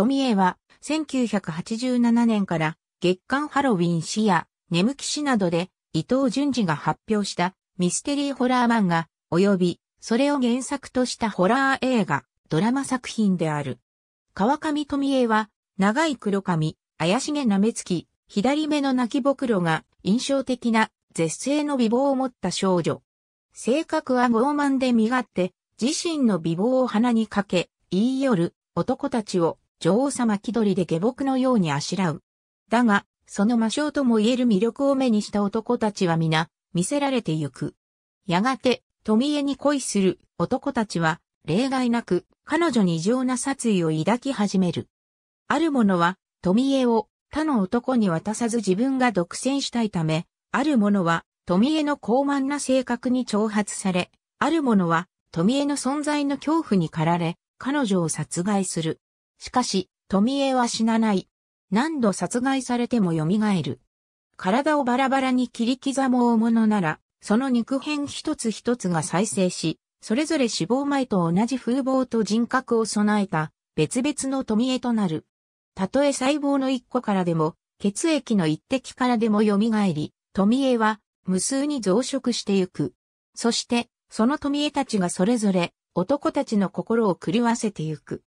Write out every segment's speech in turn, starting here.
富江は、1987年から月刊ハロウィン誌や眠気誌などで伊藤淳二が発表したミステリーホラー漫画、及びそれを原作としたホラー映画、ドラマ作品である。川上富江は、長い黒髪、怪しげな目つき、左目の泣きぼくろが印象的な絶世の美貌を持った少女。性格は傲慢で身勝手、自身の美貌を鼻にかけ、言い寄る男たちを女王様気取りで下僕のようにあしらう。だが、その魔性とも言える魅力を目にした男たちは皆、見せられてゆく。やがて、富江に恋する男たちは、例外なく、彼女に異常な殺意を抱き始める。ある者は、富江を他の男に渡さず自分が独占したいため、ある者は、富江の傲慢な性格に挑発され、ある者は、富江の存在の恐怖に駆られ、彼女を殺害する。しかし、富江は死なない。何度殺害されても蘇る。体をバラバラに切り刻もうものなら、その肉片一つ一つが再生し、それぞれ死亡前と同じ風貌と人格を備えた別々の富江となる。たとえ細胞の一個からでも、血液の一滴からでも蘇り、富江は無数に増殖してゆく。そして、その富江たちがそれぞれ男たちの心を狂わせてゆく。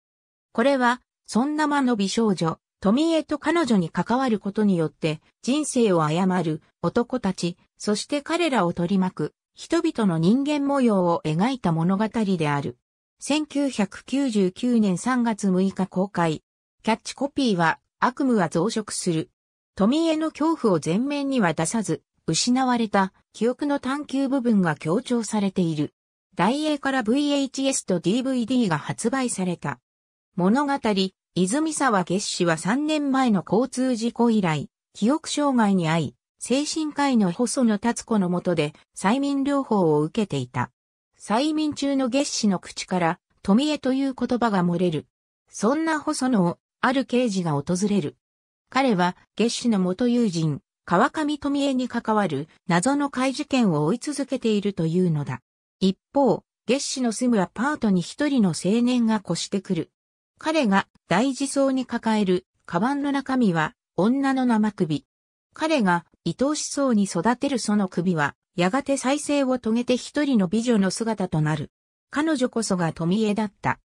これは、そんな間の美少女、富江と彼女に関わることによって人生を誤る男たち、そして彼らを取り巻く人々の人間模様を描いた物語である。1999年3月6日公開。キャッチコピーは悪夢は増殖する。富江の恐怖を前面には出さず、失われた記憶の探求部分が強調されている。大英から VHS と DVD が発売された。物語、泉沢月氏は3年前の交通事故以来、記憶障害に遭い、精神科医の細野達子の下で催眠療法を受けていた。催眠中の月氏の口から、富江という言葉が漏れる。そんな細野を、ある刑事が訪れる。彼は、月氏の元友人、川上富江に関わる謎の怪事件を追い続けているというのだ。一方、月氏の住むアパートに一人の青年が越してくる。彼が大事そうに抱える、カバンの中身は、女の生首。彼が愛おしそうに育てるその首は、やがて再生を遂げて一人の美女の姿となる。彼女こそが富江だった。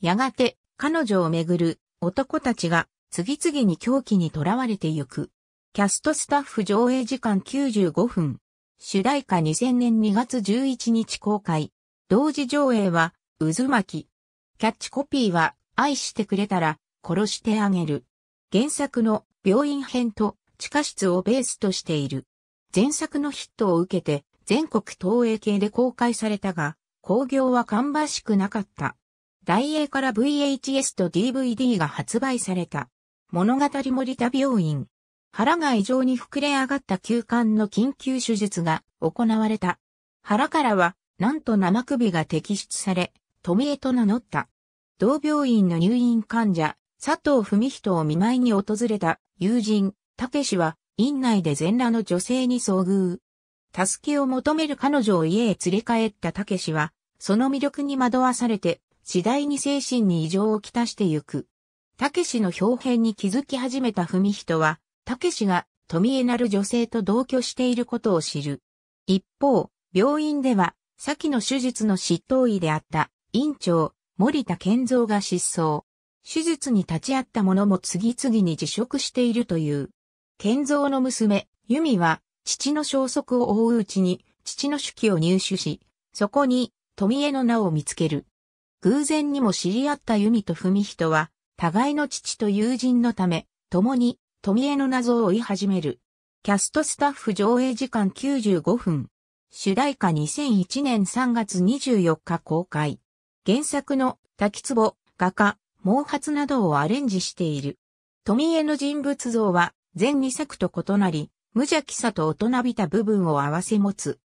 やがて、彼女をめぐる男たちが次々に狂気に囚われてゆく。キャストスタッフ上映時間95分。主題歌2000年2月11日公開。同時上映は、渦巻き。キャッチコピーは、愛してくれたら殺してあげる。原作の病院編と地下室をベースとしている。前作のヒットを受けて全国東映系で公開されたが、興行は芳しくなかった。大映から VHS と DVD が発売された。物語森田病院。腹が異常に膨れ上がった休館の緊急手術が行われた。腹からは、なんと生首が摘出され、富江と名乗った。同病院の入院患者、佐藤文人を見舞いに訪れた友人、武氏は、院内で全裸の女性に遭遇。助けを求める彼女を家へ連れ帰った武氏は、その魅力に惑わされて、次第に精神に異常をきたしてゆく。武氏の表変に気づき始めた文人は、武氏が富江なる女性と同居していることを知る。一方、病院では、先の手術の執刀医であった、院長、森田健三が失踪。手術に立ち会った者も次々に辞職しているという。健三の娘、由美は、父の消息を追ううちに、父の手記を入手し、そこに、富江の名を見つける。偶然にも知り合った由美と文人は、互いの父と友人のため、共に、富江の謎を追い始める。キャストスタッフ上映時間95分。主題歌2001年3月24日公開。原作の滝壺、画家、毛髪などをアレンジしている。富江の人物像は全2作と異なり、無邪気さと大人びた部分を合わせ持つ。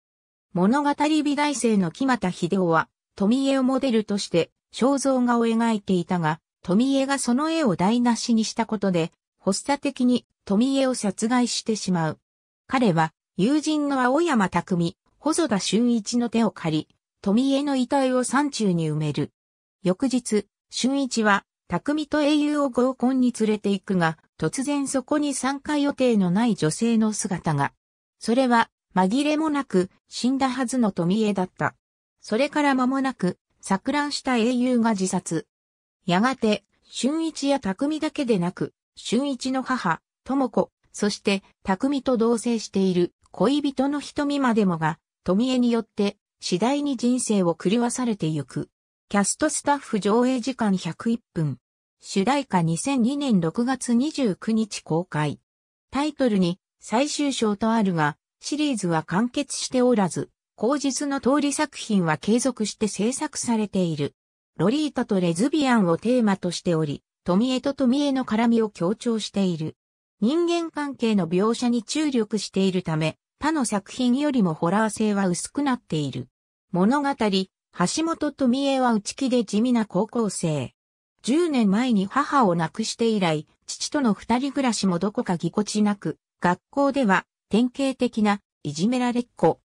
物語美大生の木又秀夫は、富江をモデルとして肖像画を描いていたが、富江がその絵を台無しにしたことで、発作的に富江を殺害してしまう。彼は、友人の青山匠、細田俊一の手を借り、富江の遺体を山中に埋める。翌日、俊一は、匠と英雄を合コンに連れて行くが、突然そこに参加予定のない女性の姿が。それは、紛れもなく、死んだはずの富江だった。それから間もなく、錯乱した英雄が自殺。やがて、俊一や匠だけでなく、俊一の母、智子、そして、匠と同棲している恋人の瞳までもが、富江によって次第に人生を狂わされてゆく。キャストスタッフ上映時間101分。主題歌2002年6月29日公開。タイトルに最終章とあるが、シリーズは完結しておらず、口実の通り作品は継続して制作されている。ロリータとレズビアンをテーマとしており、富江と富江の絡みを強調している。人間関係の描写に注力しているため、他の作品よりもホラー性は薄くなっている。物語、橋本富江は内気で地味な高校生。10年前に母を亡くして以来、父との二人暮らしもどこかぎこちなく、学校では典型的ないじめられっ子。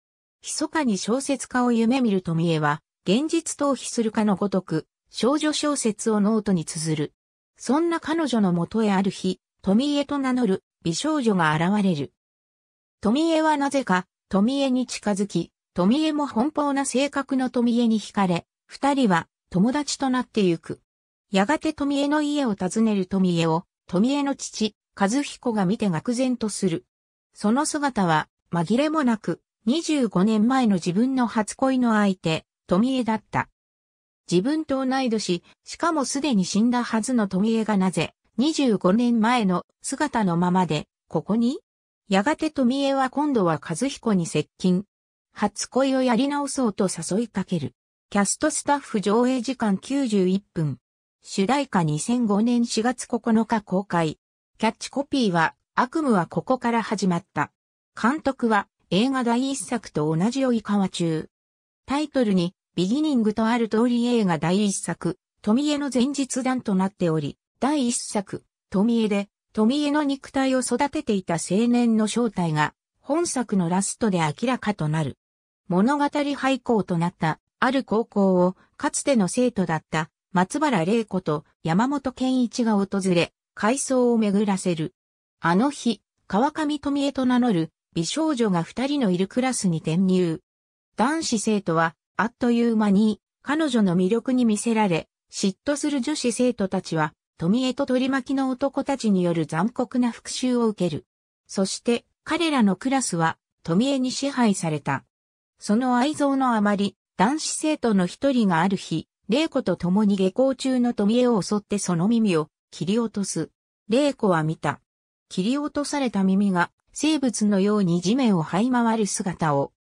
密かに小説家を夢見る富江は、現実逃避するかのごとく、少女小説をノートに綴る。そんな彼女のもとへある日、富江と名乗る美少女が現れる。富江はなぜか、富江に近づき、富江も奔放な性格の富江に惹かれ、二人は友達となってゆく。やがて富江の家を訪ねる富江を、富江の父、和彦が見て愕然とする。その姿は、紛れもなく、25年前の自分の初恋の相手、富江だった。自分と同い年、しかもすでに死んだはずの富江がなぜ、25年前の姿のままで、ここにやがて富江は今度は和彦に接近。初恋をやり直そうと誘いかける。キャストスタッフ上映時間91分。主題歌2005年4月9日公開。キャッチコピーは、悪夢はここから始まった。監督は、映画第一作と同じ追い川中。タイトルに、ビギニングとある通り映画第一作、富江の前日談となっており、第一作、富江で、富江の肉体を育てていた青年の正体が、本作のラストで明らかとなる。物語廃校となった、ある高校を、かつての生徒だった、松原玲子と山本健一が訪れ、階層を巡らせる。あの日、川上富江と名乗る美少女が二人のいるクラスに転入。男子生徒は、あっという間に、彼女の魅力に魅せられ、嫉妬する女子生徒たちは、富江と取り巻きの男たちによる残酷な復讐を受ける。そして、彼らのクラスは、富江に支配された。その愛憎のあまり、男子生徒の一人がある日、玲子と共に下校中の富江を襲ってその耳を切り落とす。玲子は見た。切り落とされた耳が生物のように地面を這い回る姿を。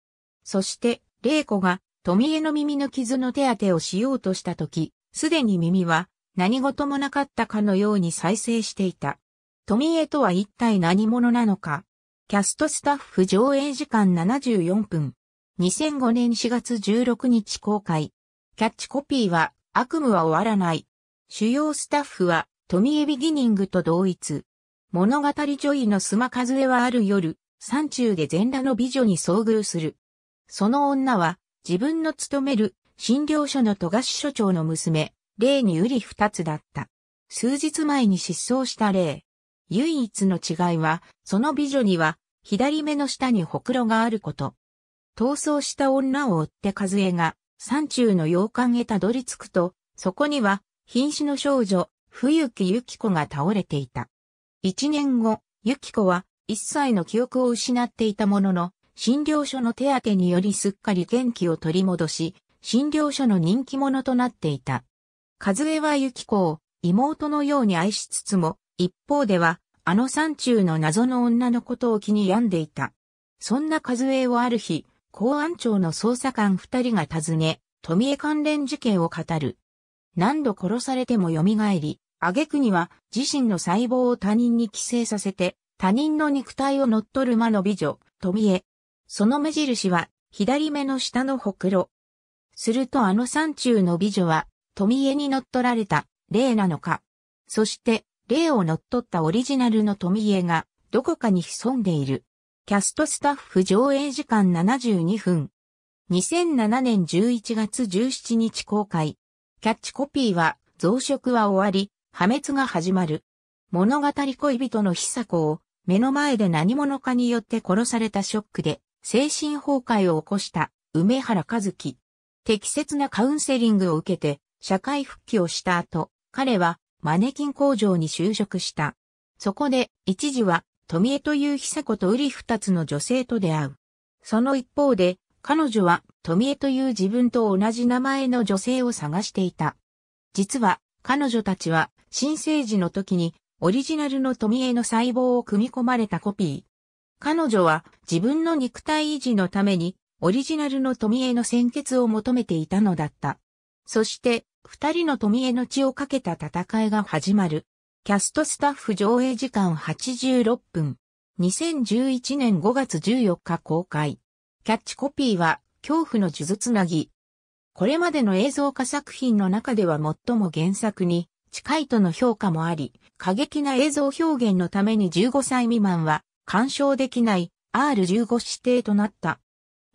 そして、玲子が富江の耳の傷の手当てをしようとしたとき、すでに耳は何事もなかったかのように再生していた。富江とは一体何者なのか。キャストスタッフ上映時間74分。2005年4月16日公開。キャッチコピーは、悪夢は終わらない。主要スタッフは、富江ビギニングと同一。物語女医のスマカズエはある夜、山中で全裸の美女に遭遇する。その女は、自分の勤める、診療所の戸賀所長の娘、例にうり二つだった。数日前に失踪した例。唯一の違いは、その美女には、左目の下にほくろがあること。逃走した女を追って和江が、山中の洋館へたどり着くと、そこには、瀕死の少女、冬木由紀子が倒れていた。一年後、由紀子は、一切の記憶を失っていたものの、診療所の手当によりすっかり元気を取り戻し、診療所の人気者となっていた。和江は由紀子を妹のように愛しつつも、一方では、あの山中の謎の女のことを気に病んでいた。そんな和江をある日、公安庁の捜査官二人が訪ね、富江関連事件を語る。何度殺されても蘇り、挙句には自身の細胞を他人に寄生させて、他人の肉体を乗っ取る魔の美女、富江。その目印は、左目の下のほくろ。するとあの山中の美女は、富家に乗っ取られた霊なのか。そして、霊を乗っ取ったオリジナルの富家が、どこかに潜んでいる。キャストスタッフ上映時間72分。2007年11月17日公開。キャッチコピーは、増殖は終わり、破滅が始まる。物語恋人の久子を、目の前で何者かによって殺されたショックで、精神崩壊を起こした、梅原和樹。適切なカウンセリングを受けて、社会復帰をした後、彼はマネキン工場に就職した。そこで、一時は、富江という久子と瓜二つの女性と出会う。その一方で、彼女は、富江という自分と同じ名前の女性を探していた。実は、彼女たちは、新生児の時に、オリジナルの富江の細胞を組み込まれたコピー。彼女は、自分の肉体維持のために、オリジナルの富江の鮮血を求めていたのだった。そして、二人の富江の血をかけた戦いが始まる。キャストスタッフ上映時間86分。2011年5月14日公開。キャッチコピーは、恐怖の呪術つなぎ。これまでの映像化作品の中では最も原作に近いとの評価もあり、過激な映像表現のために15歳未満は干渉できない R15 指定となった。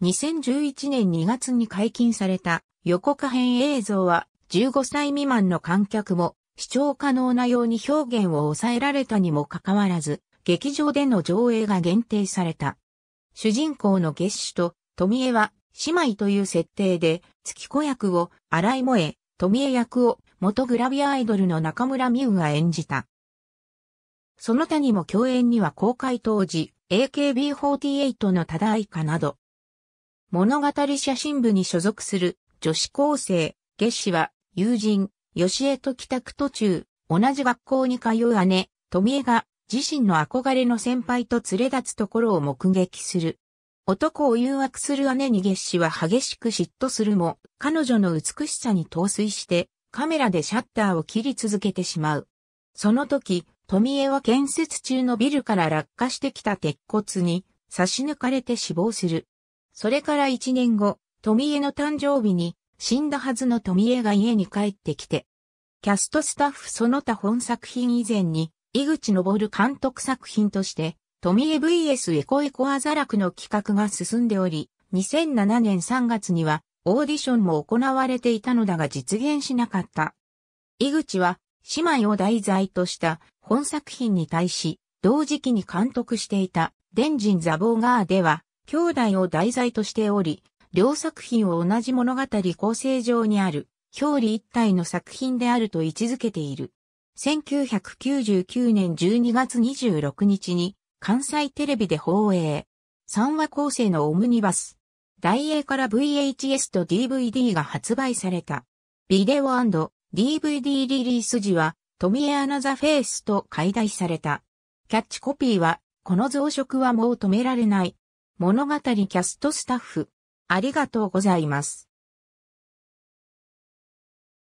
2011年2月に解禁された横可変映像は15歳未満の観客も視聴可能なように表現を抑えられたにもかかわらず、劇場での上映が限定された。主人公の月主と富江は姉妹という設定で、月子役を荒井萌え、富江役を元グラビアアイドルの中村美宇が演じた。その他にも共演には公開当時、AKB48 の多田愛花など、物語写真部に所属する女子高生、月子は友人、吉江と帰宅途中、同じ学校に通う姉、富江が自身の憧れの先輩と連れ立つところを目撃する。男を誘惑する姉に月氏は激しく嫉妬するも、彼女の美しさに陶酔して、カメラでシャッターを切り続けてしまう。その時、富江は建設中のビルから落下してきた鉄骨に差し抜かれて死亡する。それから一年後、富江の誕生日に死んだはずの富江が家に帰ってきて、キャストスタッフその他本作品以前に、井口昇監督作品として、富江 VS エコエコアザラクの企画が進んでおり、2007年3月にはオーディションも行われていたのだが実現しなかった。井口は姉妹を題材とした本作品に対し、同時期に監督していた、デンジン・ザ・ボーガーでは、兄弟を題材としており、両作品を同じ物語構成上にある、表裏一体の作品であると位置づけている。1999年12月26日に関西テレビで放映。3話構成のオムニバス。大英から VHS と DVD が発売された。ビデオ &DVD リリース時は、富江アナザフェイスと解題された。キャッチコピーは、この増殖はもう止められない。物語キャストスタッフ。ありがとうございます。